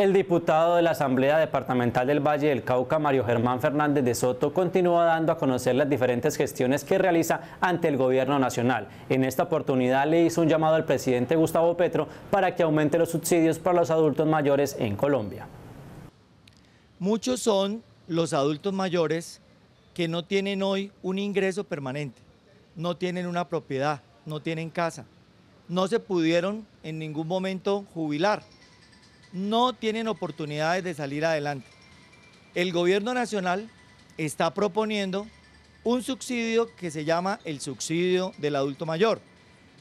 El diputado de la Asamblea Departamental del Valle del Cauca, Mario Germán Fernández de Soto, continúa dando a conocer las diferentes gestiones que realiza ante el Gobierno Nacional. En esta oportunidad le hizo un llamado al presidente Gustavo Petro para que aumente los subsidios para los adultos mayores en Colombia. Muchos son los adultos mayores que no tienen hoy un ingreso permanente, no tienen una propiedad, no tienen casa, no se pudieron en ningún momento jubilar no tienen oportunidades de salir adelante. El gobierno nacional está proponiendo un subsidio que se llama el subsidio del adulto mayor,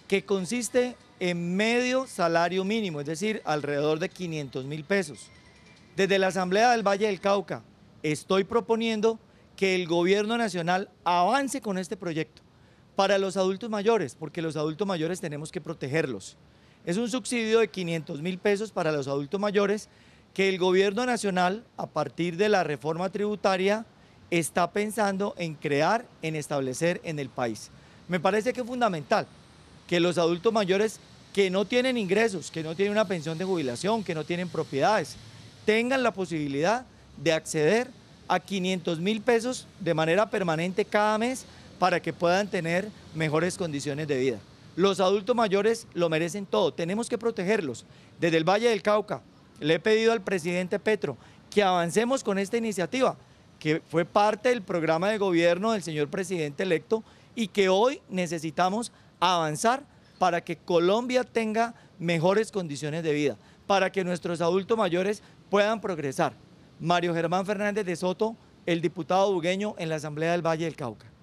que consiste en medio salario mínimo, es decir, alrededor de 500 mil pesos. Desde la Asamblea del Valle del Cauca estoy proponiendo que el gobierno nacional avance con este proyecto para los adultos mayores, porque los adultos mayores tenemos que protegerlos. Es un subsidio de 500 mil pesos para los adultos mayores que el gobierno nacional, a partir de la reforma tributaria, está pensando en crear, en establecer en el país. Me parece que es fundamental que los adultos mayores que no tienen ingresos, que no tienen una pensión de jubilación, que no tienen propiedades, tengan la posibilidad de acceder a 500 mil pesos de manera permanente cada mes para que puedan tener mejores condiciones de vida. Los adultos mayores lo merecen todo, tenemos que protegerlos. Desde el Valle del Cauca le he pedido al presidente Petro que avancemos con esta iniciativa, que fue parte del programa de gobierno del señor presidente electo y que hoy necesitamos avanzar para que Colombia tenga mejores condiciones de vida, para que nuestros adultos mayores puedan progresar. Mario Germán Fernández de Soto, el diputado bugueño en la Asamblea del Valle del Cauca.